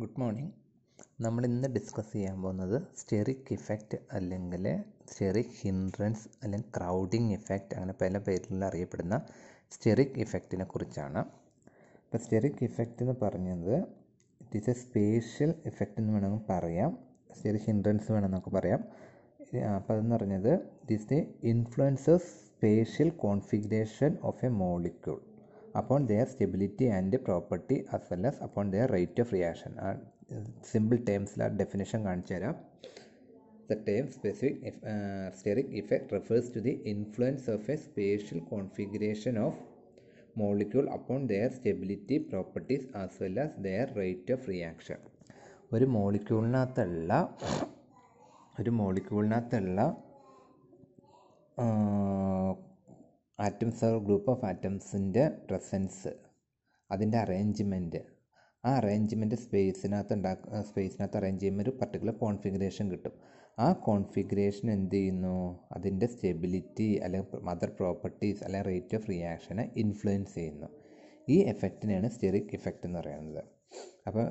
good morning നമ്മൾ ഇന്ന് discuss ചെയ്യാൻ പോകുന്നത് സ്റ്റെറിക് ഇഫക്റ്റ് അല്ലെങ്കിൽ സ്റ്റെറിക് ഹിൻഡ്രൻസ് അല്ലെങ്കിൽ ക്രൗഡിങ് ഇഫക്റ്റ് അങ്ങനെ പല പേരിൽ അറിയപ്പെടുന്ന സ്റ്റെറിക് ഇഫക്റ്റിനെ കുറിച്ചാണ് അപ്പോൾ സ്റ്റെറിക് ഇഫക്റ്റ് എന്ന് പറഞ്ഞത് it is a spatial effect എന്ന് വേണമെങ്കിൽ പറയാം സ്റ്റെറിക് ഹിൻഡ്രൻസ് വേണമെന്നൊക്കെ പറയാം അപ്പോൾ അതെന്ന് പറഞ്ഞത് it is the influences spatial configuration of a molecule upon their stability and property as well as upon their rate of reaction ആ സിമ്പിൾ ടേംസിൽ ആ ഡെഫിനേഷൻ കാണിച്ചു തരാം the term specific steric effect refers to the influence of a spatial configuration of molecule upon their stability properties as well as their rate of reaction ഒരു മോളിക്യൂളിനകത്തുള്ള ഒരു മോളിക്യൂളിനകത്തുള്ള atoms or group of ആറ്റംസിൻ്റെ presence അതിൻ്റെ arrangement ആ arrangement സ്പേസിനകത്ത് ഉണ്ടാക്കുക സ്പേസിനകത്ത് അറേഞ്ച് ചെയ്യുമ്പോൾ ഒരു പർട്ടിക്കുലർ കോൺഫിഗറേഷൻ കിട്ടും ആ കോൺഫിഗറേഷൻ എന്ത് ചെയ്യുന്നു അതിൻ്റെ സ്റ്റെബിലിറ്റി അല്ലെങ്കിൽ മദർ പ്രോപ്പർട്ടീസ് അല്ലെങ്കിൽ റേറ്റ് ഓഫ് റിയാക്ഷനെ ഇൻഫ്ലുവൻസ് ചെയ്യുന്നു ഈ എഫക്റ്റിനെയാണ് സ്റ്റെറിക് എഫക്റ്റ് എന്ന് പറയുന്നത് അപ്പോൾ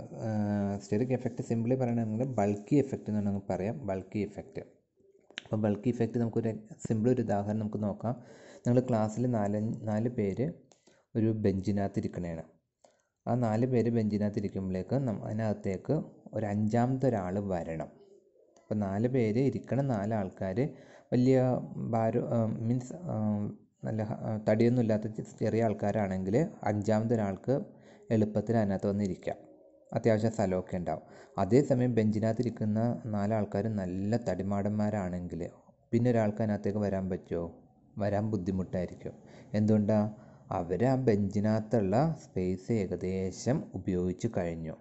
സ്റ്റെറിക് എഫക്റ്റ് സിമ്പിളി പറയണമെങ്കിൽ ബൾക്കി എഫക്റ്റ് എന്ന് വേണമെങ്കിൽ പറയാം ബൾക്കി എഫക്റ്റ് അപ്പോൾ ബൾക്കി എഫക്റ്റ് നമുക്കൊരു സിമ്പിൾ ഒരു ഉദാഹരണം നമുക്ക് നോക്കാം ഞങ്ങൾ ക്ലാസ്സിൽ നാല് നാല് പേര് ഒരു ബെഞ്ചിനകത്ത് ഇരിക്കണതാണ് ആ നാല് പേര് ബെഞ്ചിനകത്ത് ഇരിക്കുമ്പോഴേക്ക് അതിനകത്തേക്ക് ഒരു അഞ്ചാമത്തെ ഒരാൾ വരണം അപ്പം നാല് പേര് ഇരിക്കണ നാല് ആൾക്കാർ വലിയ ഭാരം മീൻസ് നല്ല തടിയൊന്നും ഇല്ലാത്ത ചെറിയ ആൾക്കാരാണെങ്കിൽ അഞ്ചാമത്തെ ഒരാൾക്ക് എളുപ്പത്തിൽ അതിനകത്ത് വന്നിരിക്കാം അത്യാവശ്യം സ്ഥലമൊക്കെ ഉണ്ടാവും അതേസമയം ബെഞ്ചിനകത്ത് ഇരിക്കുന്ന നാലാൾക്കാർ നല്ല തടിമാടന്മാരാണെങ്കിൽ പിന്നെ ഒരാൾക്ക് അതിനകത്തേക്ക് വരാൻ പറ്റുമോ വരാൻ ബുദ്ധിമുട്ടായിരിക്കും എന്തുകൊണ്ടാണ് അവർ ആ ബെഞ്ചിനകത്തുള്ള സ്പേസ് ഏകദേശം ഉപയോഗിച്ച് കഴിഞ്ഞു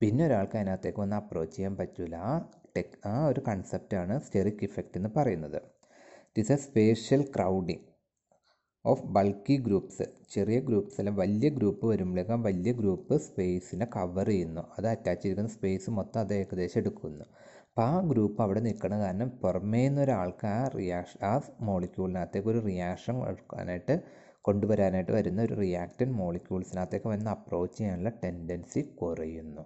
പിന്നെ ഒരാൾക്ക് അതിനകത്തേക്ക് വന്ന് അപ്രോച്ച് ചെയ്യാൻ പറ്റില്ല ആ ടെക് ആ ഒരു കൺസെപ്റ്റാണ് സ്റ്റെറിക് ഇഫക്റ്റ് എന്ന് പറയുന്നത് it is a spatial crowding of bulky groups ചെറിയ ഗ്രൂപ്പ്സ് അല്ലെ വലിയ ഗ്രൂപ്പ് വരുമ്പോഴേക്കും വലിയ ഗ്രൂപ്പ് സ്പേസിനെ കവർ ചെയ്യുന്നു അത് അറ്റാച്ച് ചെയ്തിരിക്കുന്ന സ്പേസ് മൊത്തം അത് ഏകദേശം എടുക്കുന്നു അപ്പം ആ ഗ്രൂപ്പ് അവിടെ നിൽക്കണ കാരണം പുറമേ നിന്നൊരാൾക്ക് ആ റിയാക്ഷൻ ആ മോളിക്യൂളിനകത്തേക്ക് ഒരു റിയാക്ഷൻ എടുക്കാനായിട്ട് കൊണ്ടുവരാനായിട്ട് വരുന്ന ഒരു റിയാക്റ്റൻ മോളിക്യൂൾസിനകത്തേക്ക് വന്ന് അപ്രോച്ച് ചെയ്യാനുള്ള ടെൻഡൻസി കുറയുന്നു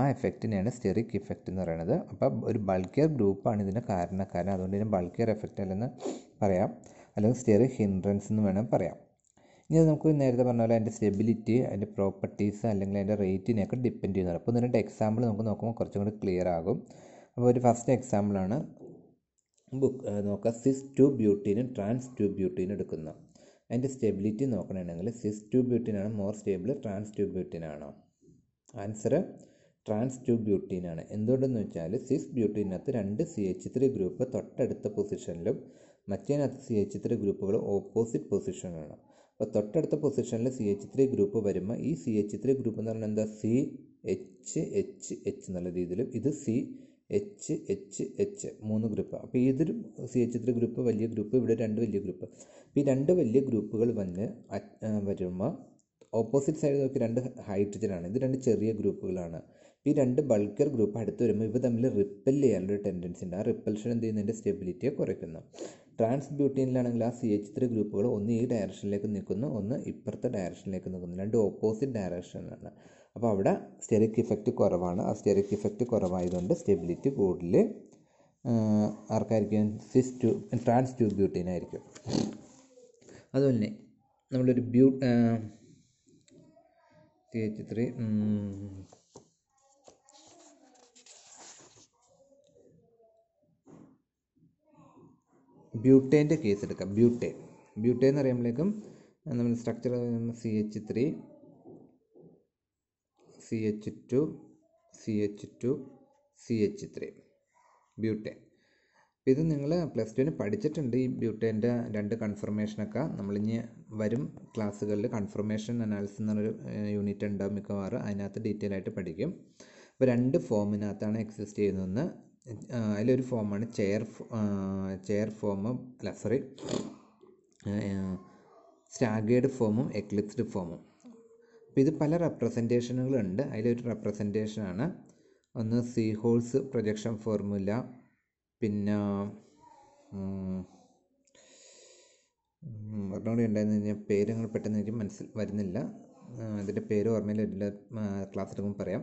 ആ എഫക്റ്റിനെയാണ് സ്റ്റെറിക് ഇഫക്റ്റ് എന്ന് പറയുന്നത് അപ്പം ഒരു ബൾക്കിയർ ഗ്രൂപ്പാണ് ഇതിന് കാരണക്കാരൻ അതുകൊണ്ട് ഇതിന് ബൾക്കിയർ എഫക്റ്റ് അല്ലെന്ന് പറയാം അല്ലെങ്കിൽ സ്റ്റെറിക് ഹിൻഡ്രൻസ് എന്ന് വേണം പറയാം ഇനി നമുക്ക് നേരത്തെ പറഞ്ഞ പോലെ അതിൻ്റെ സ്റ്റെബിലിറ്റി അതിൻ്റെ പ്രോപ്പർട്ടീസ് അല്ലെങ്കിൽ അതിൻ്റെ റേറ്റിനെയൊക്കെ ഡിപ്പെൻഡ് ചെയ്യുന്നുണ്ട് അപ്പോൾ ഇതിൻ്റെ എക്സാമ്പിൾ നമുക്ക് നോക്കുമ്പോൾ കുറച്ചും കൂടി ക്ലിയർ ആകും അപ്പോൾ ഒരു ഫസ്റ്റ് എക്സാമ്പിളാണ് ബുക്ക് നോക്കുക സിസ് ടു ബ്യൂട്ടീനും ട്രാൻസ് ടു ബ്യൂട്ടീനും എടുക്കുന്ന അതിൻ്റെ സ്റ്റെബിലിറ്റി നോക്കണമെങ്കിൽ സിസ് ടു ബ്യൂട്ടീനാണ് മോർ സ്റ്റേബിൾ ട്രാൻസ് ടു ബ്യൂട്ടീനാണോ ആൻസർ ട്രാൻസ് ടു ബ്യൂട്ടീനാണ് എന്തുകൊണ്ടെന്ന് വെച്ചാൽ സിസ് ബ്യൂട്ടീനകത്ത് രണ്ട് സി എച്ച് ത്രീ ഗ്രൂപ്പ് തൊട്ടടുത്ത പൊസിഷനിലും മറ്റേനകത്ത് സി എച്ച് ത്രീ ഗ്രൂപ്പുകൾ ഓപ്പോസിറ്റ് പൊസിഷനിലാണ് അപ്പോൾ തൊട്ടടുത്ത പൊസിഷനിൽ സി എച്ച് ത്രീ ഗ്രൂപ്പ് വരുമ്പോൾ ഈ സി എച്ച് ത്രീ ഗ്രൂപ്പ് എന്ന് പറഞ്ഞാൽ എന്താ സി എച്ച് എച്ച് എച്ച് എന്നുള്ള രീതിയിലും ഇത് സി എച്ച് എച്ച് എച്ച് മൂന്ന് ഗ്രൂപ്പ് അപ്പോൾ ഇതിലും സി എച്ച് ത്രീ ഗ്രൂപ്പ് വലിയ ഗ്രൂപ്പ് ഇവിടെ രണ്ട് വലിയ ഗ്രൂപ്പ് അപ്പോൾ ഈ രണ്ട് വലിയ ഗ്രൂപ്പുകൾ വന്ന് വരുമ്പോൾ ഓപ്പോസിറ്റ് സൈഡ് നോക്കി രണ്ട് ഹൈഡ്രജൻ ആണ് ഇത് രണ്ട് ചെറിയ ഗ്രൂപ്പുകളാണ് ഈ രണ്ട് ബൾക്കർ ഗ്രൂപ്പ് അടുത്ത് വരുമ്പോൾ ഇവ തമ്മിൽ റിപ്പൽ ചെയ്യാനുള്ള ടെൻഡൻസി ഉണ്ട് ആ റിപ്പൽഷൻ എന്ത് ചെയ്യുന്നതിൻ്റെ സ്റ്റെബിലിറ്റിയെ കുറയ്ക്കുന്നു ട്രാൻസ് ബ്യൂട്ടീനിലാണെങ്കിൽ ആ സി എച്ച് ത്രീ ഗ്രൂപ്പുകൾ ഒന്ന് ഈ ഡയറക്ഷനിലേക്ക് നിൽക്കുന്നു ഒന്ന് ഇപ്പുറത്തെ ഡയറക്ഷനിലേക്ക് നിൽക്കുന്നു രണ്ട് ഓപ്പോസിറ്റ് ഡയറക്ഷനിലാണ് അപ്പോൾ അവിടെ സ്റ്റെറിക് ഇഫക്റ്റ് കുറവാണ് ആ സ്റ്റെറിക് ഇഫക്റ്റ് കുറവായതുകൊണ്ട് സ്റ്റെബിലിറ്റി കൂടുതൽ ആർക്കായിരിക്കും സിസ് ട്യൂ ട്രാൻസ് ട്യൂബ് ബ്യൂട്ടീനായിരിക്കും അതുപോലെ തന്നെ നമ്മളൊരു ബ്യൂ ടി എച്ച് ത്രീ ബ്യൂട്ടേൻ്റെ കേസ് എടുക്കാം ബ്യൂട്ടേൻ ബ്യൂട്ടേൻ എന്ന് പറയുമ്പോഴേക്കും നമ്മൾ structure C H three C H two C H two C H three butane ഇത് നിങ്ങൾ പ്ലസ് ടുവിന് പഠിച്ചിട്ടുണ്ട് ഈ ബ്യൂട്ടേൻ്റെ രണ്ട് കൺഫർമേഷനൊക്കെ നമ്മളിനി വരും ക്ലാസ്സുകളിൽ കൺഫർമേഷൻ അനാലിസിസ് എന്നൊരു യൂണിറ്റ് ഉണ്ടാവും മിക്കവാറും അതിനകത്ത് ഡീറ്റെയിൽ ആയിട്ട് പഠിക്കും അപ്പോൾ രണ്ട് ഫോമിനകത്താണ് എക്സിസ്റ്റ് ചെയ്യുന്നതെന്ന് അതിലൊരു ഫോമാണ് ചെയർ ചെയർ ഫോമും അല്ല സോറി സ്റ്റാഗേർഡ് ഫോമും എക്ലിപ്സ്ഡ് ഫോമും അപ്പോൾ ഇത് പല റെപ്രസെൻറ്റേഷനുകളുണ്ട് അതിലൊരു റെപ്രസെൻറ്റേഷനാണ് ഒന്ന് സി ഹോൾസ് പ്രൊജക്ഷൻ ഫോർമുല പിന്നെ ഒരെണ്ണോടി ഉണ്ടായിരുന്നു കഴിഞ്ഞാൽ പേര് പെട്ടെന്ന് എനിക്ക് മനസ്സിൽ വരുന്നില്ല അതിൻ്റെ പേര് ഓർമ്മയിൽ വരില്ല ക്ലാസ് എടുക്കുമ്പോൾ പറയാം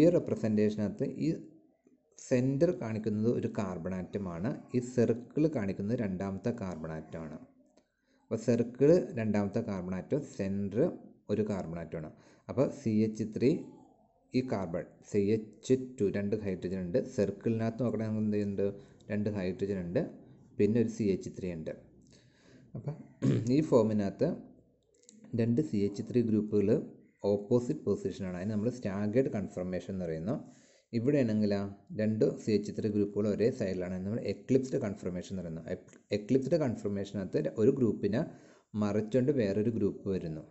ഈ റെപ്രസെൻറ്റേഷനകത്ത് ഈ സെൻറ്റർ കാണിക്കുന്നത് ഒരു കാർബൺ ആറ്റമാണ് ഈ സർക്കിൾ കാണിക്കുന്നത് രണ്ടാമത്തെ കാർബൺ ആറ്റമാണ് അപ്പോൾ സർക്കിൾ രണ്ടാമത്തെ കാർബൺ ആറ്റം സെൻറ്റർ ഒരു കാർബൺ ആറ്റമാണ് അപ്പോൾ സി എച്ച് ത്രീ ഈ കാർബൺ സി എച്ച് ടു രണ്ട് ഹൈഡ്രജൻ ഉണ്ട് സർക്കിളിനകത്ത് നോക്കണമെങ്കിൽ നമുക്ക് എന്ത് ചെയ്യുന്നുണ്ട് രണ്ട് ഹൈഡ്രജൻ ഉണ്ട് പിന്നെ ഒരു സി എച്ച് ത്രീ ഉണ്ട് അപ്പം ഈ ഫോമിനകത്ത് രണ്ട് സി എച്ച് ത്രീ ഗ്രൂപ്പുകൾ ഓപ്പോസിറ്റ് പൊസിഷനാണ് അതിന് നമ്മൾ സ്റ്റാഗേർഡ് കൺഫർമേഷൻ എന്ന് പറയുന്നു ഇവിടെ ആണെങ്കിൽ രണ്ട് സി എച്ച് ത്രീ ഗ്രൂപ്പുകൾ ഒരേ സൈഡിലാണ് നമ്മൾ എക്ലിപ്സ്ഡ് കൺഫർമേഷൻ എന്ന് പറയുന്നു എക്ലിപ്സ്ഡ് കൺഫർമേഷനകത്ത് ഒരു ഗ്രൂപ്പിനെ മറിച്ചുകൊണ്ട് വേറൊരു ഗ്രൂപ്പ് വരുന്നു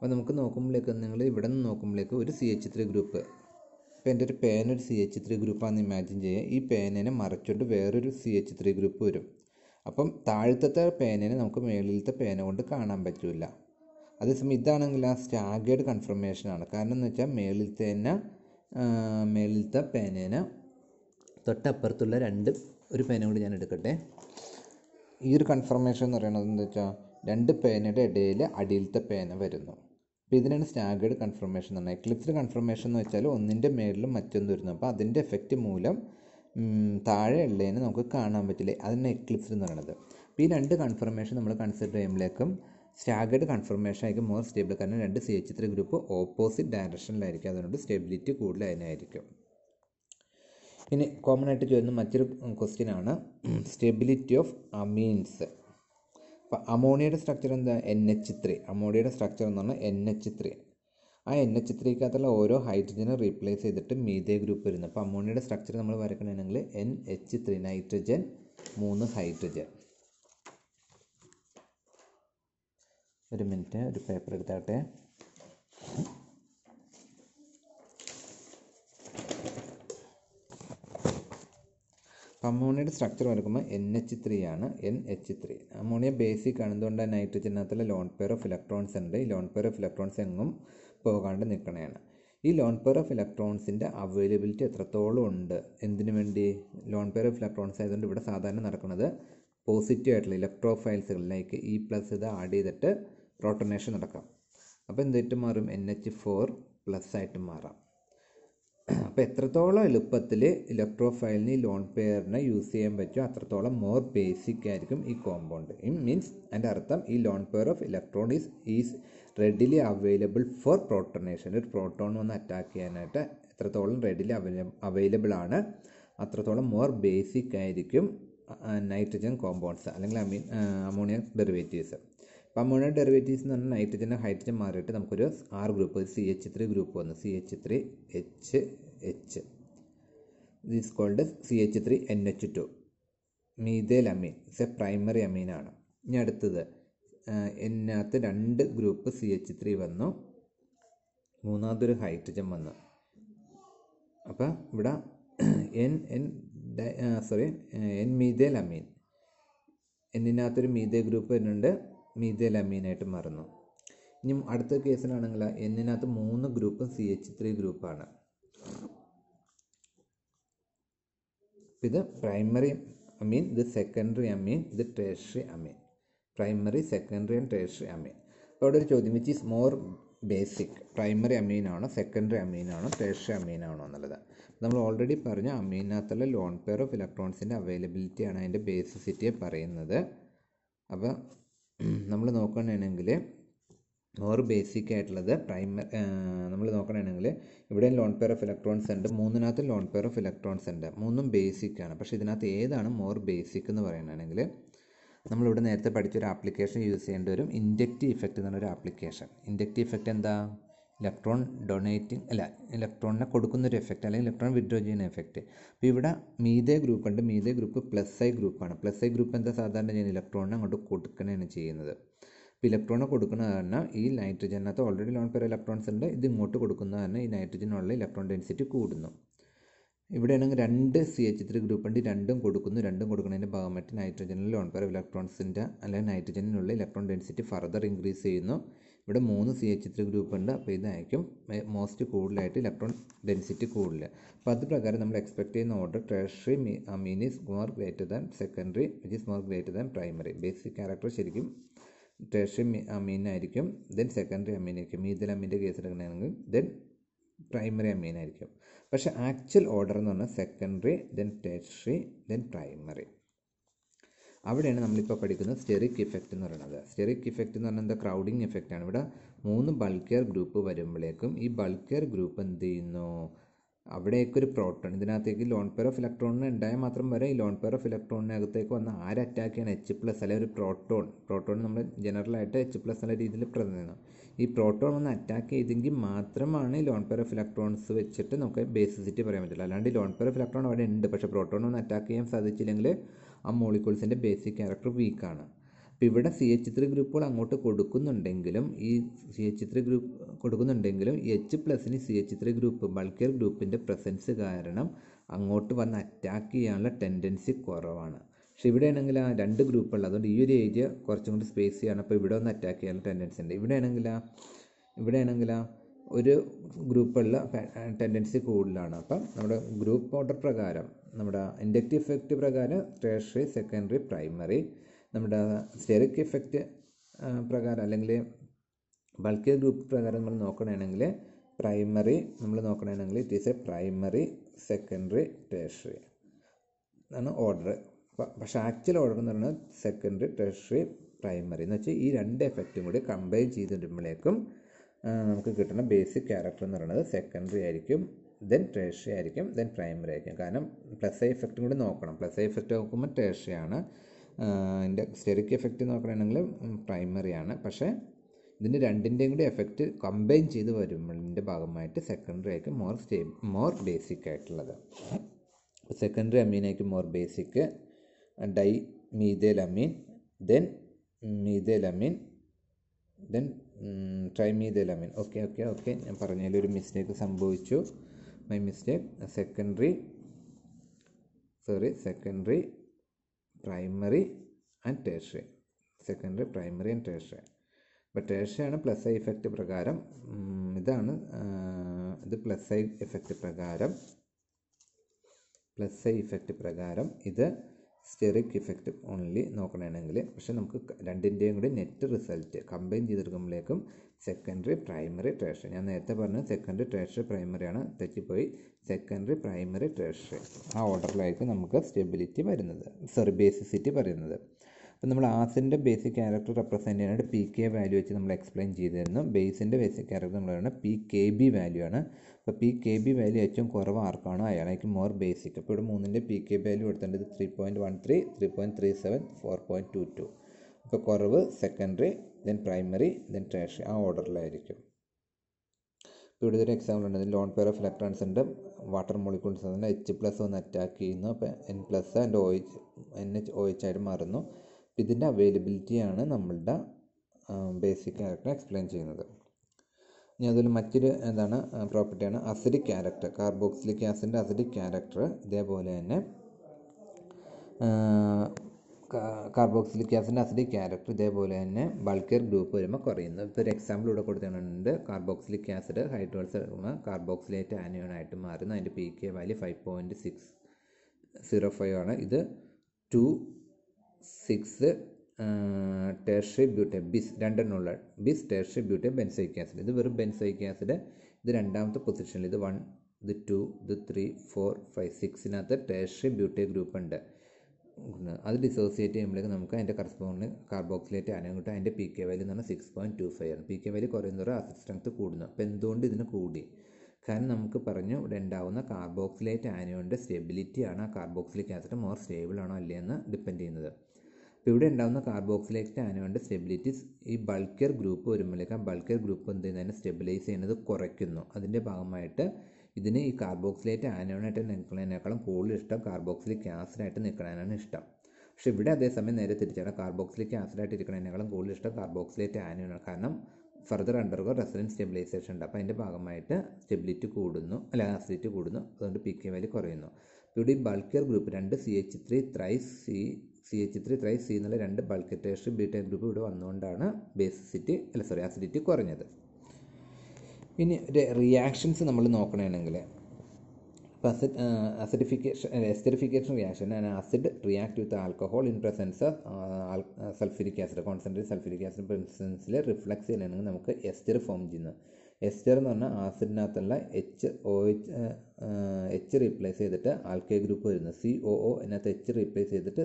അപ്പോൾ നമുക്ക് നോക്കുമ്പോഴേക്ക് നിങ്ങൾ ഇവിടെ നിന്ന് നോക്കുമ്പോഴേക്ക് ഒരു സി എച്ച് ത്രീ ഗ്രൂപ്പ് ഇപ്പോൾ എൻ്റെ ഒരു പേന ഒരു സി എച്ച് ത്രീ ഗ്രൂപ്പാണെന്ന് ഇമാജിൻ ചെയ്യുക ഈ പേനേനെ മറച്ചുകൊണ്ട് വേറൊരു സി എച്ച് ത്രീ ഗ്രൂപ്പ് വരും അപ്പം താഴത്തെ പേനേനെ നമുക്ക് മേളിലത്തെ പേന കൊണ്ട് കാണാൻ പറ്റില്ല അതേസമയം ഇതാണെങ്കിൽ ആ സ്റ്റാഗേർഡ് കൺഫർമേഷനാണ് കാരണം എന്ന് വെച്ചാൽ മേളിലത്തെ തന്നെ മേളിലത്തെ പേനേന തൊട്ടപ്പുറത്തുള്ള രണ്ട് ഒരു പേന കൂടി ഞാൻ എടുക്കട്ടെ ഈ ഒരു കൺഫർമേഷൻ എന്ന് പറയുന്നത് എന്താ വെച്ചാൽ രണ്ട് പേനയുടെ ഇടയിൽ അടിയിലത്തെ പേന വരുന്നു അപ്പോൾ ഇതിനാണ് സ്റ്റാഗേർഡ് കൺഫർമേഷൻ എന്ന് പറഞ്ഞാൽ എക്ലിപ്സ്ഡ് കൺഫർമേഷൻ എന്ന് വെച്ചാൽ ഒന്നിൻ്റെ മേളിലും മറ്റൊന്ന് വരുന്നു അപ്പോൾ അതിൻ്റെ എഫക്റ്റ് മൂലം താഴെ ഉള്ളതിന് നമുക്ക് കാണാൻ പറ്റില്ല അതിൻ്റെ എക്ലിപ്സ് എന്ന് പറയുന്നത് അപ്പോൾ ഈ രണ്ട് കൺഫർമേഷൻ നമ്മൾ കൺസിഡർ ചെയ്യുമ്പോഴേക്കും സ്റ്റാഗേർഡ് കൺഫർമേഷൻ ആയിരിക്കും മോർ സ്റ്റേബിൾ കാരണം രണ്ട് C H three group opposite ഡയറക്ഷനിലായിരിക്കും അതുകൊണ്ട് സ്റ്റെബിലിറ്റി കൂടുതൽ അതിനായിരിക്കും ഇനി കോമൺ ആയിട്ട് ചോദിക്കുന്ന മറ്റൊരു ക്വസ്റ്റ്യൻ ആണ് സ്റ്റെബിലിറ്റി ഓഫ് അമീൻസ് അപ്പം അമോണിയയുടെ സ്ട്രക്ചർ എന്താ എൻ എച്ച് ത്രീ അമോണിയയുടെ സ്ട്രക്ചർ എന്ന് പറഞ്ഞാൽ എൻ എച്ച് ത്രീ ആ എൻ എച്ച് ത്രീക്കകത്തുള്ള ഓരോ ഹൈഡ്രജനെ റീപ്ലേസ് ചെയ്തിട്ട് മീതേ ഗ്രൂപ്പ് വരുന്നു അപ്പോൾ അമോണിയയുടെ സ്ട്രക്ചർ നമ്മൾ വരക്കണമെങ്കിൽ എൻ എച്ച് ത്രീ നൈട്രജൻ മൂന്ന് ഹൈഡ്രജൻ ഒരു മിനിറ്റ് ഒരു പേപ്പർ എടുത്താട്ടെ അമോണിയയുടെ സ്ട്രക്ചർ വരക്കുമ്പോൾ എൻ എച്ച് ത്രീ ആണ് N H three ammonia basic ആണ് എന്തുകൊണ്ടാണ് നൈട്രജനകത്തുള്ള ലോൺ പെയർ ഓഫ് ഇലക്ട്രോൺസ് ഉണ്ട് ഈ ലോൺ പെയർ ഓഫ് ഇലക്ട്രോൺസ് എങ്ങും പോകാണ്ട് നിൽക്കണേണ് ഈ ലോൺ പെയർ ഓഫ് ഇലക്ട്രോൺസിൻ്റെ അവൈലബിലിറ്റി എത്രത്തോളം ഉണ്ട് എന്തിനു വേണ്ടി ലോൺ പെയർ ഓഫ് ഇലക്ട്രോൺസ് ആയതുകൊണ്ട് ഇവിടെ സാധാരണ നടക്കുന്നത് പോസിറ്റീവ് ആയിട്ടുള്ള ഇലക്ട്രോഫൈൽസുകളിലേക്ക് ഇ പ്ലസ് ഇത് ആഡ് ചെയ്തിട്ട് റോട്ടനേഷൻ നടക്കാം അപ്പോൾ എന്തായിട്ട് മാറും എൻ എച്ച് ഫോർ പ്ലസ് ആയിട്ട് മാറാം അപ്പോൾ എത്രത്തോളം എളുപ്പത്തിൽ ഇലക്ട്രോഫൈലിന് ലോൺ പെയറിനെ യൂസ് ചെയ്യാൻ പറ്റുമോ അത്രത്തോളം മോർ ബേസിക് ആയിരിക്കും ഈ കോമ്പൗണ്ട് മീൻസ് അതിൻ്റെ അർത്ഥം ഈ lone pair of electron is is readily available for protonation ഒരു പ്രോട്ടോൺ വന്ന് അറ്റാക്ക് ചെയ്യാനായിട്ട് എത്രത്തോളം റെഡിലി അവൈലബിൾ ആണ് അത്രത്തോളം മോർ ബേസിക് ആയിരിക്കും നൈട്രജൻ കോമ്പൗണ്ട്സ് അല്ലെങ്കിൽ amine ammonia derivatives ammonia derivatives എന്ന് പറഞ്ഞാൽ നൈട്രജന് ഹൈഡ്രജൻ മാറിയിട്ട് നമുക്കൊരു ആർ ഗ്രൂപ്പ് ഒരു സി എച്ച് ത്രീ ഗ്രൂപ്പ് വന്നു C H three H H this called C H three N H two methyl amine is a primary അമീനാണ് ഇനി അടുത്തത് എന്നകത്ത് രണ്ട് ഗ്രൂപ്പ് സി എച്ച് ത്രീ വന്നു മൂന്നാമതൊരു ഹൈഡ്രജൻ വന്നു അപ്പം ഇവിടെ N N sorry N methyl amine എന്നിനകത്തൊരു മീതേ ഗ്രൂപ്പ് വരുന്നുണ്ട് മീഥലമീനായിട്ട് മറന്നു ഇനി അടുത്ത കേസിലാണെങ്കിൽ എന്നിനകത്ത് മൂന്ന് ഗ്രൂപ്പും സി എച്ച് ത്രീ ഗ്രൂപ്പാണ് ഇത് പ്രൈമറി അമീൻ ഇത് സെക്കൻഡറി അമീൻ ഇത് tertiary amine primary secondary and tertiary amine അപ്പോൾ അവിടെ ഒരു ചോദ്യം which is more basic primary ആണോ സെക്കൻഡറി അമീനാണോ ടേഷറി ആണോ എന്നുള്ളത് നമ്മൾ ഓൾറെഡി പറഞ്ഞ അമീനകത്തുള്ള ലോൺ പെയർ ഓഫ് ഇലക്ട്രോൺസിൻ്റെ അവൈലബിലിറ്റിയാണ് അതിൻ്റെ ബേസിസിറ്റിയെ പറയുന്നത് അപ്പോൾ നമ്മൾ നോക്കുകയാണെങ്കിൽ മോർ ബേസിക് ആയിട്ടുള്ളത് പ്രൈമ നമ്മൾ നോക്കണമെങ്കിൽ ഇവിടെ ലോൺ പെയർ ഓഫ് ഇലക്ട്രോൺസ് ഉണ്ട് മൂന്നിനകത്ത് ലോൺ പെയർ ഓഫ് ഇലക്ട്രോൺസ് ഉണ്ട് മൂന്നും ബേസിക് ആണ് പക്ഷേ ഇതിനകത്ത് ഏതാണ് മോർ ബേസിക് എന്ന് പറയുകയാണെങ്കിൽ നമ്മളിവിടെ നേരത്തെ പഠിച്ചൊരു ആപ്ലിക്കേഷൻ യൂസ് ചെയ്യേണ്ട വരും ഇൻഡക്റ്റീവ് ഇഫക്റ്റ് എന്നൊരു ആപ്ലിക്കേഷൻ ഇൻഡക്റ്റീവ് ഇഫക്റ്റ് എന്താ ഇലക്ട്രോൺ ഡൊണേറ്റിംഗ് അല്ല ഇലക്ട്രോണിനെ ഒരു എഫക്റ്റ് അല്ലെങ്കിൽ ഇലക്ട്രോൺ വിഡ്രോ ചെയ്യുന്ന എഫക്റ്റ് അപ്പോൾ ഇവിടെ മീതേ ഗ്രൂപ്പ് ഉണ്ട് മീതേ ഗ്രൂപ്പ് പ്ലസ് ഐ ഗ്രൂപ്പാണ് പ്ലസ് ഐ ഗ്രൂപ്പ് എന്താ സാധാരണ ചെയ്യുന്നത് ഇലക്ട്രോണിനെ അങ്ങോട്ട് കൊടുക്കണതാണ് ചെയ്യുന്നത് അപ്പോൾ ഇലക്ട്രോണ് കൊടുക്കുന്ന കാരണം ഈ നൈട്രജനകത്ത് ഓൾറെഡി ലോൺ പേർ ഇലക്ട്രോൺസ് ഉണ്ട് ഇത് ഇങ്ങോട്ട് കൊടുക്കുന്ന കാരണം ഈ നൈട്രജനുള്ള ഇലക്ട്രോൺ ഡെൻസിറ്റി കൂടുന്നു ആണെങ്കിൽ രണ്ട് സി എച്ച് ത്രീ ഗ്രൂപ്പ് ഉണ്ട് രണ്ടും കൊടുക്കുന്നു രണ്ടും കൊടുക്കുന്നതിൻ്റെ ഭാഗമായിട്ട് നൈട്രജനിൽ ലോൺ പേർ ഇലക്ട്രോൺസിൻ്റെ അല്ലെങ്കിൽ നൈട്രജനിലുള്ള ഇലക്ട്രോൺ ഡെൻസിറ്റി ഫർദർ ഇൻക്രീസ് ചെയ്യുന്നു ഇവിടെ മൂന്ന് സി എച്ച് ത്രീ ഗ്രൂപ്പ് ഉണ്ട് അപ്പോൾ ഇതായിരിക്കും മോസ്റ്റ് കൂടുതലായിട്ട് ഇലക്ട്രോൺ ഡെൻസിറ്റി കൂടുതൽ അപ്പോൾ അത് പ്രകാരം നമ്മൾ എക്സ്പെക്ട് ചെയ്യുന്ന order tertiary amine more greater than secondary which is more greater than primary basic character ശരിക്കും ട്രഷറി ആയിരിക്കും ദെൻ സെക്കൻഡറി ആയിരിക്കും മീതൽ അമീൻ്റെ കേസ് എടുക്കണമെങ്കിൽ ദെൻ പ്രൈമറി അമീനായിരിക്കും പക്ഷേ ആക്ച്വൽ ഓർഡർ എന്ന് പറഞ്ഞാൽ secondary then tertiary then primary അവിടെയാണ് നമ്മളിപ്പോൾ പഠിക്കുന്നത് സ്റ്റെറിക് ഇഫക്റ്റ് എന്ന് പറയുന്നത് സ്റ്റെറിക് ഇഫക്റ്റ് എന്ന് പറഞ്ഞാൽ എന്താ ക്രൗഡിങ് ഇഫക്റ്റ് ആണ് ഇവിടെ മൂന്ന് ബൾക്കിയർ ഗ്രൂപ്പ് വരുമ്പോഴേക്കും ഈ ബൾക്കിയർ ഗ്രൂപ്പ് എന്ത് ചെയ്യുന്നു അവിടേക്കൊരു പ്രോട്ടോൺ ഇതിനകത്തേക്ക് ലോൺ പെയർ ഓഫ് ഇലക്ട്രോണിന് ഉണ്ടായ മാത്രം വരെ ഈ ലോൺ പെയർ ഓഫ് ഇലക്ട്രോണിനകത്തേക്ക് വന്ന് ആര് അറ്റാക്ക് ചെയ്യാൻ എച്ച് പ്ലസ് അല്ലെങ്കിൽ ഒരു പ്രോട്ടോൺ പ്രോട്ടോൺ നമ്മൾ ജനറലായിട്ട് എച്ച് പ്ലസ് എന്ന രീതിയിൽ പ്രതിനിധം ഈ പ്രോട്ടോൺ വന്ന് അറ്റാക്ക് ചെയ്തെങ്കിൽ മാത്രമാണ് ലോൺ പെയർ ഓഫ് ഇലക്ട്രോൺസ് വെച്ചിട്ട് നമുക്ക് ബേസിസിറ്റി പറയാൻ പറ്റില്ല അല്ലാണ്ട് ലോൺ പെയർ ഓഫ് ഇലക്ട്രോൺ അവിടെ ഉണ്ട് പക്ഷേ പ്രോട്ടോൺ വന്ന് അറ്റാക്ക് ചെയ്യാൻ സാധിച്ചില്ലെങ്കിൽ ആ മോളിക്യൂൾസിൻ്റെ ബേസിക് ക്യാരക്ടർ വീക്കാണ് അപ്പോൾ ഇവിടെ സി എച്ച് ത്രീ ഗ്രൂപ്പുകൾ അങ്ങോട്ട് കൊടുക്കുന്നുണ്ടെങ്കിലും ഈ സി എച്ച് ത്രീ ഗ്രൂപ്പ് കൊടുക്കുന്നുണ്ടെങ്കിലും എച്ച് പ്ലസിന് C H three group bulkier ഗ്രൂപ്പിൻ്റെ പ്രസൻസ് കാരണം അങ്ങോട്ട് വന്ന് അറ്റാക്ക് ചെയ്യാനുള്ള ടെൻഡൻസി കുറവാണ് പക്ഷെ ആണെങ്കിൽ ആ രണ്ട് ഗ്രൂപ്പുള്ള അതുകൊണ്ട് ഈ ഒരു ഏരിയ കുറച്ചും കൂടി സ്പേസ് ചെയ്യാണ് അപ്പോൾ ഇവിടെ ഒന്ന് അറ്റാക്ക് ചെയ്യാനുള്ള ടെൻഡൻസി ഉണ്ട് ഇവിടെയാണെങ്കിൽ ഇവിടെയാണെങ്കിൽ ഒരു ഗ്രൂപ്പുള്ള ടെൻഡൻസി കൂടുതലാണ് അപ്പം നമ്മുടെ ഗ്രൂപ്പ് ഓർഡർ പ്രകാരം നമ്മുടെ ഇൻഡക്റ്റീവ് ഇഫക്റ്റ് പ്രകാരം ടേഷറി സെക്കൻഡറി പ്രൈമറി നമ്മുടെ സ്റ്റെറിക് ഇഫക്റ്റ് പ്രകാരം അല്ലെങ്കിൽ ബൾക്കി ഗ്രൂപ്പ് പ്രകാരം നമ്മൾ നോക്കണമെങ്കിൽ പ്രൈമറി നമ്മൾ നോക്കണമെങ്കിൽ it is a primary secondary tertiary ആണ് ഓർഡർ പക്ഷേ ആക്ച്വൽ ഓർഡർ എന്ന് പറയുന്നത് സെക്കൻഡറി ടേഷറി പ്രൈമറി എന്ന് വെച്ചാൽ ഈ രണ്ട് എഫക്റ്റും കൂടി കമ്പൈൻ ചെയ്ത് വരുമ്പോഴേക്കും നമുക്ക് കിട്ടുന്ന ബേസിക് ക്യാരക്ടർ എന്ന് പറയുന്നത് സെക്കൻഡറി ആയിരിക്കും ദെൻ ടേഴ്സറി ആയിരിക്കും ദെൻ പ്രൈമറി ആയിരിക്കും കാരണം പ്ലസ് ഐ എഫക്റ്റും കൂടി നോക്കണം പ്ലസ് ഐ എഫക്റ്റ് നോക്കുമ്പോൾ ടേഴ്സറി ആണ് ഇതിൻ്റെ സ്റ്റെറിക് എഫക്റ്റ് നോക്കണമെങ്കിൽ പ്രൈമറി ആണ് പക്ഷേ ഇതിൻ്റെ രണ്ടിൻ്റെയും കൂടി എഫക്റ്റ് കമ്പൈൻ ചെയ്ത് വരുമ്പോഴതിൻ്റെ ഭാഗമായിട്ട് സെക്കൻഡറി ആയിരിക്കും മോർ സ്റ്റേ മോർ ബേസിക് ആയിട്ടുള്ളത് സെക്കൻഡറി അമീൻ ആയിരിക്കും more basic dimethyl amine then methyl amine then amine okay okay okay ഞാൻ പറഞ്ഞതിൽ ഒരു മിസ്റ്റേക്ക് സംഭവിച്ചു my mistake secondary sorry secondary primary and tertiary secondary primary and tertiary അപ്പോൾ ടേഷറിയാണ് plus I effect പ്രകാരം ഇതാണ് ഇത് പ്ലസ് ഐ ഇഫക്റ്റ് പ്രകാരം പ്ലസ് ഐ ഇഫക്റ്റ് പ്രകാരം ഇത് സ്റ്റെറിക് ഇഫക്റ്റ് ഓൺലി നോക്കണമെങ്കിൽ പക്ഷേ നമുക്ക് രണ്ടിൻ്റെയും കൂടി നെറ്റ് റിസൾട്ട് കമ്പൈൻ ചെയ്തെടുക്കുമ്പോഴേക്കും സെക്കൻഡറി പ്രൈമറി ട്രഷറി ഞാൻ നേരത്തെ പറഞ്ഞത് സെക്കൻഡറി ട്രഷറി പ്രൈമറിയാണ് തെറ്റിപ്പോയി സെക്കൻഡറി പ്രൈമറി ട്രഷറി ആ ഓർഡറിലായിരിക്കും നമുക്ക് സ്റ്റെബിലിറ്റി വരുന്നത് സോറി ബേസിസിറ്റി പറയുന്നത് അപ്പം നമ്മൾ ആസിൻ്റെ ബേസിക് ക്യാരക്ടർ റെപ്രസെൻറ്റ് ചെയ്യാനായിട്ട് പി കെ വാല്യൂ വെച്ച് നമ്മൾ എക്സ്പ്ലെയിൻ ചെയ്തിരുന്നു ബേസിൻ്റെ ബേസിക് ക്യാരക്ടർ നമ്മൾ പറയുന്നത് പി കെ ബി വാല്യൂ ആണ് അപ്പോൾ പി കെ ബി വാല്യൂ ഏറ്റവും കുറവ് ആർക്കാണോ അയാളായിരിക്കും മോർ ബേസിക് അപ്പോൾ ഇവിടെ മൂന്നിൻ്റെ പി കെ വാല്യൂ കൊടുത്തിട്ടുണ്ട് three point one three three point three seven four point two two അപ്പോൾ കുറവ് secondary then primary then tertiary ആ ഓർഡറിലായിരിക്കും ഇപ്പോൾ ഇവിടെ ഒരു എക്സാമ്പിൾ ഉണ്ട് ലോൺ പെയർ ഓഫ് ഇലക്ട്രോൺസ് ഉണ്ട് വാട്ടർ മോളിക്യൂൾസ് ഉണ്ട് എച്ച് പ്ലസ് ഒന്ന് അറ്റാക്ക് ചെയ്യുന്നു അപ്പോൾ N plus and O H N H O H ആയിട്ട് മാറുന്നു ഇതിൻ്റെ അവൈലബിലിറ്റിയാണ് നമ്മളുടെ ബേസിക് ക്യാരക്ടർ എക്സ്പ്ലെയിൻ ചെയ്യുന്നത് ഇനി അതിൽ മറ്റൊരു എന്താണ് പ്രോപ്പർട്ടിയാണ് അസിഡിക് ക്യാരക്ടർ കാർബോക്സിലിക് ആസിഡിൻ്റെ അസിഡിക് ക്യാരക്ടർ ഇതേപോലെ തന്നെ കാർബോക്സിലിക് ആസിഡിൻ്റെ അസിഡിക് ക്യാരക്ടർ ഇതേപോലെ തന്നെ ബൾക്കിയർ ഗ്രൂപ്പ് വരുമ്പോൾ കുറയുന്നു ഇപ്പോൾ ഒരു എക്സാമ്പിൾ ഇവിടെ കൊടുത്തിട്ടുണ്ട് കാർബോക്സിലിക് ആസിഡ് ഹൈഡ്രോൾസ് വരുമ്പോൾ കാർബോക്സിലേറ്റ് ആയിട്ട് മാറുന്നു അതിൻ്റെ P K value five point six zero five ആണ് ഇത് two six tertiary butyl bis രണ്ടെണ്ണമുള്ള bis tertiary butyl benzoic acid ഇത് വെറും ബെൻസൈക്ക് ആസിഡ് ഇത് രണ്ടാമത്തെ പൊസിഷനിൽ ഇത് വൺ ഇത് ടു ഇത് ത്രീ ഫോർ ഫൈവ് സിക്സിനകത്ത് ടേർഷി ബ്യൂട്ടെ ഗ്രൂപ്പ് ഉണ്ട് അത് ഡിസോസിയേറ്റ് ചെയ്യുമ്പോഴേക്കും നമുക്ക് അതിൻ്റെ കറസ്പോണ്ടിന് കാർബോക്സിലേറ്റ് ആനയും കിട്ടും അതിൻ്റെ പി കെ വാല്യൂ എന്ന് പറഞ്ഞാൽ സിക്സ് പോയിൻറ്റ് ടു ഫൈവ് ആണ് പി കെ വാല്യൂ കുറയുന്നതോടെ ആസിഡ് സ്ട്രെങ്ത് കൂടുന്നു അപ്പോൾ എന്തുകൊണ്ട് ഇതിന് കൂടി കാരണം നമുക്ക് പറഞ്ഞു ഇവിടെ ഉണ്ടാവുന്ന കാർബോക്സിലേറ്റ് ആനയോൻ്റെ സ്റ്റെബിലിറ്റിയാണ് ആ കാർബോക്സിലേക്ക് ആസിഡ് മോർ സ്റ്റേബിൾ ആണോ അല്ലേ എന്ന് ഡിപ്പെൻഡ് ചെയ്യുന്നത് അപ്പോൾ ഇവിടെ ഉണ്ടാകുന്ന കാർബോക്സിലേറ്റ് ആനോണിൻ്റെ സ്റ്റെബിലിറ്റീസ് ഈ ബൾക്കിയർ ഗ്രൂപ്പ് വരുമ്പോഴേക്ക് ആ ബൾക്കിയർ ഗ്രൂപ്പ് എന്ത് ചെയ്യുന്നതിനെ സ്റ്റെബിലൈസ് ചെയ്യുന്നത് കുറയ്ക്കുന്നു അതിൻ്റെ ഭാഗമായിട്ട് ഇതിന് ഈ കാർബോക്സിലേറ്റ് ആനോണായിട്ട് നിൽക്കുന്നതിനേക്കാളും കൂടുതൽ ഇഷ്ടം കാർബോക്സിലിക് ആസിഡായിട്ട് നിൽക്കണതിനാണ് ഇഷ്ടം പക്ഷേ ഇവിടെ അതേസമയം നേരെ തിരിച്ചാണ് കാർബോക്സിലിക് ആസിഡായിട്ട് ഇരിക്കുന്നതിനേക്കാളും കൂടുതൽ ഇഷ്ടം കാർബോക്സിലേറ്റ് ആനോണാണ് കാരണം ഫർദർ അണ്ടർഗോ റെസിഡൻസ് സ്റ്റെബിലൈസേഷൻ ഉണ്ട് അപ്പോൾ അതിൻ്റെ ഭാഗമായിട്ട് സ്റ്റെബിലിറ്റി കൂടുന്നു അല്ല ആസിഡിറ്റി കൂടുന്നു അതുകൊണ്ട് പി കെ വാല്യൂ കുറയുന്നു ഇവിടെ ഈ ബൾക്കിയർ ഗ്രൂപ്പ് രണ്ട് സി എച്ച് ത്രീ ത്രൈ സി സി എച്ച് ത്രീ ത്രൈ സി എന്നുള്ള രണ്ട് ബൾക്ക് ടേഷൻ ബ്യൂട്ടൈൻ ഗ്രൂപ്പ് ഇവിടെ വന്നുകൊണ്ടാണ് ബേസിസിറ്റി അല്ല സോറി ആസിഡിറ്റി കുറഞ്ഞത് ഇനി റിയാക്ഷൻസ് നമ്മൾ നോക്കണമെങ്കിൽ അപ്പോൾ acid acidification esterification reaction and acid react with alcohol in presence sulphuric acid concentrate sulphuric acid പ്രസൻസിൽ റിഫ്ലക്സ് ചെയ്യണമെങ്കിൽ നമുക്ക് എസ്റ്റർ ഫോം ചെയ്യുന്നു എസ്റ്റർ എന്ന് പറഞ്ഞാൽ ആസിഡിനകത്തുള്ള H O H H replace ചെയ്തിട്ട് ആൽക്കെ ഗ്രൂപ്പ് വരുന്നു സി ഒ ഒ എന്നകത്ത് എച്ച് റീപ്ലേസ് ചെയ്തിട്ട്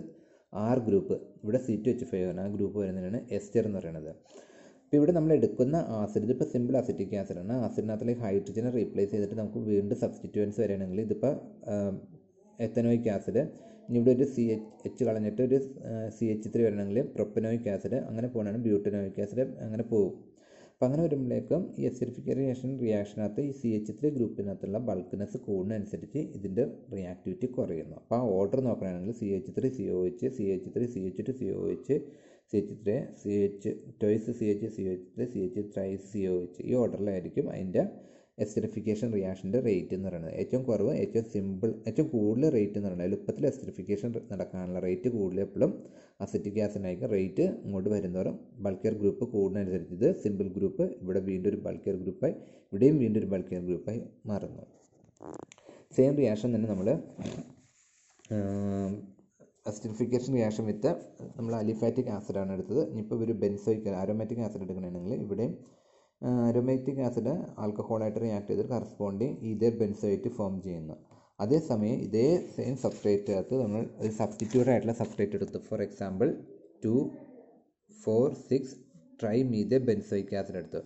ആർ ഗ്രൂപ്പ് ഇവിടെ സി ടു എച്ച് ഫൈവ് ആണ് ആ ഗ്രൂപ്പ് വരുന്നതിനാണ് എസ്റ്റർ എന്ന് പറയുന്നത് അപ്പോൾ ഇവിടെ നമ്മൾ എടുക്കുന്ന ആസിഡ് ഇതിപ്പോൾ സിമ്പിൾ അസിറ്റിക് ആസിഡ് ആണ് ആസിഡിനകത്തിലെ ഹൈഡ്രജനെ റീപ്ലേസ് ചെയ്തിട്ട് നമുക്ക് വീണ്ടും സബ്സ്റ്റിറ്റ്യൂവൻസ് വരികയാണെങ്കിൽ ഇതിപ്പോൾ എത്തനോയിക് ആസിഡ് ഇനി ഇവിടെ ഒരു സി എച്ച് എച്ച് കളഞ്ഞിട്ട് ഒരു സി എച്ച് ത്രീ വരണമെങ്കിൽ പ്രൊപ്പനോയിക് ആസിഡ് അങ്ങനെ പോകണമെങ്കിൽ ബ്യൂട്ടനോയിക് ആസിഡ് അങ്ങനെ പോകും അപ്പം അങ്ങനെ വരുമ്പോഴേക്കും ഈ എസിഡിഫിക്കേഷൻ റിയാക്ഷനകത്ത് ഈ സി എച്ച് ത്രീ ഗ്രൂപ്പിനകത്തുള്ള ബൾക്കിനെസ് കൂടുന്നതനുസരിച്ച് ഇതിൻ്റെ റിയാക്ടിവിറ്റി കുറയുന്നു അപ്പോൾ ആ ഓർഡർ നോക്കുകയാണെങ്കിൽ C H three C O H C H three C H two C O H C H three C H twice C H C H three C H thrice C O H ഈ ഓർഡറിലായിരിക്കും അതിൻ്റെ esterification റിയാക്ഷൻ്റെ rate എന്ന് പറയുന്നത് ഏറ്റവും കുറവ് ഏറ്റവും simple ഏറ്റവും കൂടുതൽ റേറ്റ് എന്ന് പറയുന്നത് എളുപ്പത്തിൽ എസ്റ്ററിഫിക്കേഷൻ നടക്കാനുള്ള റേറ്റ് കൂടുതൽ എപ്പോഴും അസറ്റിക് ആസിഡിനൊക്കെ റേറ്റ് ഇങ്ങോട്ട് വരുന്നവരും ബൾക്കിയർ ഗ്രൂപ്പ് കൂടുന്നതനുസരിച്ച് ഇത് സിമ്പിൾ ഗ്രൂപ്പ് ഇവിടെ വീണ്ടും ഒരു ബൾക്കിയർ ഗ്രൂപ്പായി ഇവിടെയും വീണ്ടും ഒരു ബൾക്കിയർ ഗ്രൂപ്പായി മാറുന്നു സെയിം റിയാക്ഷൻ തന്നെ നമ്മൾ അസ്റ്റിഫിക്കേഷൻ റിയാക്ഷൻ വിത്ത് നമ്മൾ അലിഫാറ്റിക് ആസിഡാണ് എടുത്തത് ഇനിയിപ്പോൾ ഒരു ബെൻസോയ്ക്ക് അരോമാറ്റിക് ആസിഡ് എടുക്കണമെങ്കിൽ ഇവിടെയും അരോമാറ്റിക് ആസിഡ് ആൽക്കഹോളായിട്ട് റിയാക്ട് ചെയ്ത് കറസ്പോണ്ടിങ് ഈതർ ബെൻസോയിട്ട് ഫോം ചെയ്യുന്നു അതേസമയം ഇതേ സെയിം അകത്ത് നമ്മൾ ഒരു സബ്സ്റ്റിറ്റ്യൂട്ട് ആയിട്ടുള്ള സബ്സ്ട്രേറ്റ് എടുത്ത് for example two four six tri methyl benzoic acid എടുത്തു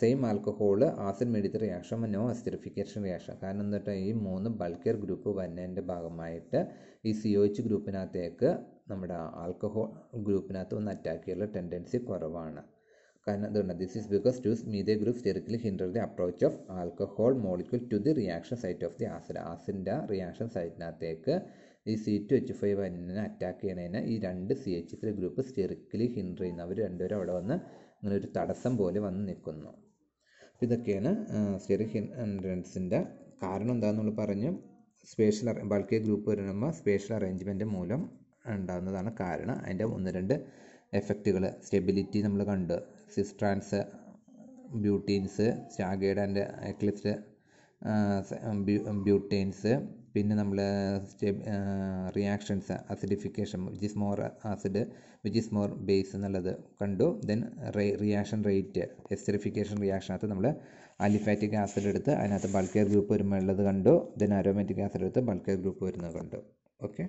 സെയിം ആൽക്കഹോൾ ആസിഡ് മീഡിയത്തെ റിയാക്ഷൻ നോ അസ്റ്റിഫിക്കേഷൻ റിയാക്ഷൻ കാരണം എന്താ ഈ മൂന്ന് ബൾക്കിയർ ഗ്രൂപ്പ് വന്നതിൻ്റെ ഭാഗമായിട്ട് ഈ സി ഒ എച്ച് ഗ്രൂപ്പിനകത്തേക്ക് നമ്മുടെ ആൽക്കഹോൾ ഗ്രൂപ്പിനകത്ത് ഒന്ന് അറ്റാക്ക് ചെയ്യാനുള്ള ടെൻഡൻസി കുറവാണ് കാരണം എന്തുകൊണ്ട് this is because two methyl group sterically hinder the approach of alcohol molecule to the reaction site of the acid ആസിൻ്റെ റിയാക്ഷൻ സൈറ്റിനകത്തേക്ക് ഈ സി ടു എച്ച് ഫൈവ് എന്നിനെ അറ്റാക്ക് ചെയ്യുന്നതിന് ഈ രണ്ട് C H three group sterically hinder ചെയ്യുന്നു അവർ രണ്ടുപേരും അവിടെ വന്ന് അങ്ങനെ ഒരു തടസ്സം പോലെ വന്ന് നിൽക്കുന്നു ഇതൊക്കെയാണ് സ്റ്റെറിക് ഹിൻഡ്രൻസിൻ്റെ കാരണം എന്താണെന്നുള്ള പറഞ്ഞു സ്പേഷ്യൽ ബൾക്കി ഗ്രൂപ്പ് വരുമ്പോൾ സ്പേഷ്യൽ അറേഞ്ച്മെൻറ്റ് മൂലം ഉണ്ടാകുന്നതാണ് കാരണം അതിൻ്റെ ഒന്ന് രണ്ട് എഫക്റ്റുകൾ സ്റ്റെബിലിറ്റി നമ്മൾ കണ്ട് cis trans butenes staggered and eclipse butenes പിന്നെ നമ്മൾ reactions acidification which is more acid which is more base എന്നുള്ളത് കണ്ടു then reaction rate esterification reaction അകത്ത് നമ്മൾ അലിഫാറ്റിക് ആസിഡ് എടുത്ത് അതിനകത്ത് ബൾക്കെയർ ഗ്രൂപ്പ് വരുമ്പോൾ ഉള്ളത് കണ്ടു ദെൻ അരോമാറ്റിക് ആസിഡ് എടുത്ത് ബൾക്കെയർ ഗ്രൂപ്പ് വരുന്നത് കണ്ടു ഓക്കെ